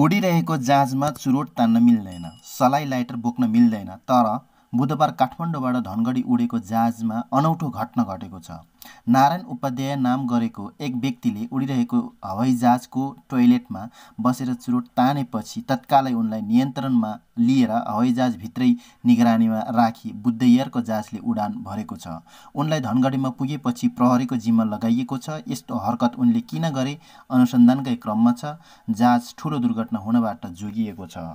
ओडिरहेको जहाजमा चुरोट तान्न मिल्दैन सलाई लाइटर बोक्न मिल्दैन तर बुधबार काठमाडौँबाट धनगढी उडेको जहाजमा अनौठो घटना घटेको छ नारायण उपाध्याय नाम गरेको एक व्यक्तिले उडिरहेको हवाईजहाजको टोयलेटमा बसेर चुरोट तानेपछि तत्कालै उनलाई नियन्त्रणमा लिएर हवाईजहाजभित्रै निगरानीमा राखी बुद्ध एयरको जहाजले उडान भरेको छ उनलाई धनगढीमा पुगेपछि प्रहरीको जिम्मा लगाइएको छ यस्तो हरकत उनले किन गरे अनुसन्धानकै क्रममा छ जहाज ठुलो दुर्घटना हुनबाट जोगिएको छ